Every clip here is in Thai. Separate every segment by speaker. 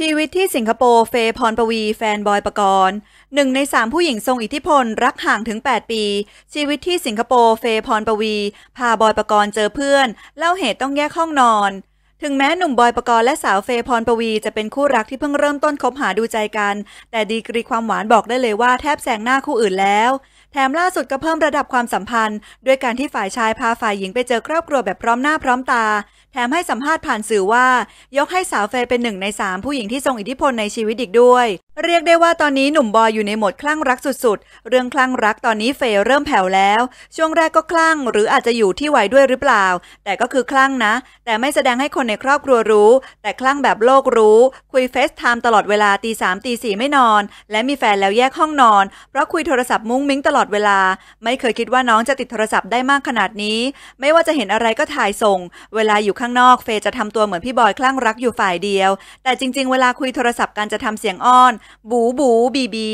Speaker 1: ชีวิตที่สิงคโปร์เฟย์พรปวีแฟนบอยประกรณ์หนึ่งในสามผู้หญิงทรงอิทธิพลรักห่างถึง 8 ปี ชีวิตที่สิงคโปร์เฟย์พรปวีพาบอยประกรณ์เจอเพื่อน เล่าเหตุต้องแยกห้องนอนถึงแม้หนุ่มบอยประกรณ์และสาวเฟย์พรปวีจะเป็นคู่รักที่เพิ่งเริ่มต้นคบหาดูใจกัน แต่ดีกรีความหวานบอกได้เลยว่าแทบแซงหน้าคู่อื่นแล้วแถมล่าสุดก็เพิ่มระดับความสัมพันธ์ ด้วยการที่ฝ่ายชายพาฝ่ายหญิงไปเจอครอบครัวแบบพร้อมหน้าพร้อมตา แถมให้สัมภาษณ์ผ่านสื่อว่า ยกให้สาวเฟยเป็นหนึ่งในสามผู้หญิงที่ทรงอิทธิพลในชีวิตอีกด้วย เรียกได้ว่าตอนนี้หนุ่มบอยอยู่ในโหมดคลั่งรักสุดๆ เรื่องคลั่งรักตอนนี้เฟยเริ่มแผ่วแล้ว ช่วงแรกก็คลั่งหรืออาจจะอยู่ที่ไวด้วยหรือเปล่า แต่ก็คือคลั่งนะ แต่ไม่แสดงให้คนในครอบครัวรู้ แต่คลั่งแบบโลกรู้ คุยเฟซไทม์ตลอดเวลาตีสามตีสี่ไม่นอน และมีแฟนแล้วแยกห้องนอน เพราะคุยโทรศัพท์มุ้งมิ้งตลอดอดเวลาไม่เคยคิดว่าน้องจะติดโทรศัพท์ได้มากขนาดนี้ ไม่ว่าจะเห็นอะไรก็ถ่ายส่ง เวลาอยู่ข้างนอกเฟยจะทำตัวเหมือนพี่บอยคลั่งรักอยู่ฝ่ายเดียว แต่จริงๆ เวลาคุยโทรศัพท์การจะทำเสียงอ้อน บูบูบีบี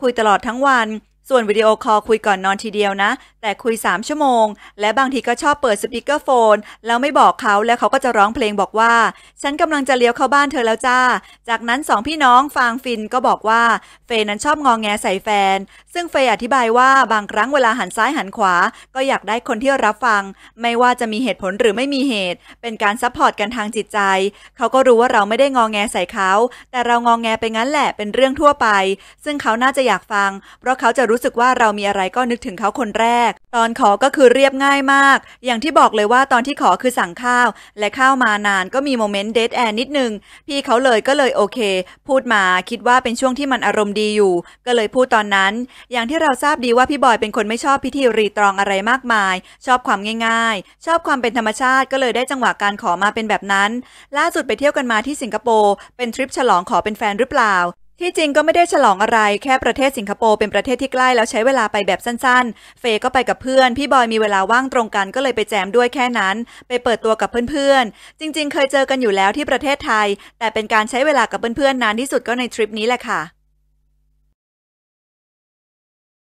Speaker 1: คุยตลอดทั้งวันส่วนวิดีโอคอลคุยก่อนนอนทีเดียวนะ แต่คุย 3 ชั่วโมง และบางทีก็ชอบเปิดสปีกเกอร์โฟนแล้วไม่บอกเขาแล้วเขาก็จะร้องเพลงบอกว่า ฉันกำลังจะเลี้ยวเข้าบ้านเธอแล้วจ้า จากนั้นสองพี่น้องฟางฟินก็บอกว่า เฟยนั้นชอบงองแงใส่แฟน ซึ่งเฟยอธิบายว่าบางครั้งเวลาหันซ้ายหันขวา ก็อยากได้คนที่รับฟัง ไม่ว่าจะมีเหตุผลหรือไม่มีเหตุเป็นการซัพพอร์ตกันทางจิตใจเขาก็รู้ว่าเราไม่ได้งองแงใส่เขาแต่เรางองแงไปงั้นแหละเป็นเรื่องทั่วไป ซึ่งเขาน่าจะอยากฟัง เพราะเขาจะรู้รู้สึกว่าเรามีอะไรก็นึกถึงเขาคนแรก ตอนขอก็คือเรียบง่ายมาก อย่างที่บอกเลยว่าตอนที่ขอคือสั่งข้าว และข้าวมานานก็มีโมเมนต์เดทแอร์นิดนึงพี่เขาเลยก็เลยโอเค พูดมาคิดว่าเป็นช่วงที่มันอารมณ์ดีอยู่ ก็เลยพูดตอนนั้น อย่างที่เราทราบดีว่าพี่บอยเป็นคนไม่ชอบพิธีรีตรองอะไรมากมาย ชอบความง่าย ๆ ชอบความเป็นธรรมชาติก็เลยได้จังหวะการขอมาเป็นแบบนั้น ล่าสุดไปเที่ยวกันมาที่สิงคโปร์เป็นทริปฉลองขอเป็นแฟนหรือเปล่าที่จริงก็ไม่ได้ฉลองอะไรแค่ประเทศสิงคโปร์เป็นประเทศที่ใกล้แล้วใช้เวลาไปแบบสั้น ๆ เฟยก็ไปกับเพื่อน พี่บอยมีเวลาว่างตรงกันก็เลยไปแจมด้วยแค่นั้น ไปเปิดตัวกับเพื่อนๆ จริงๆ เคยเจอกันอยู่แล้วที่ประเทศไทย แต่เป็นการใช้เวลากับเพื่อนๆ นานที่สุดก็ในทริปนี้แหละค่ะ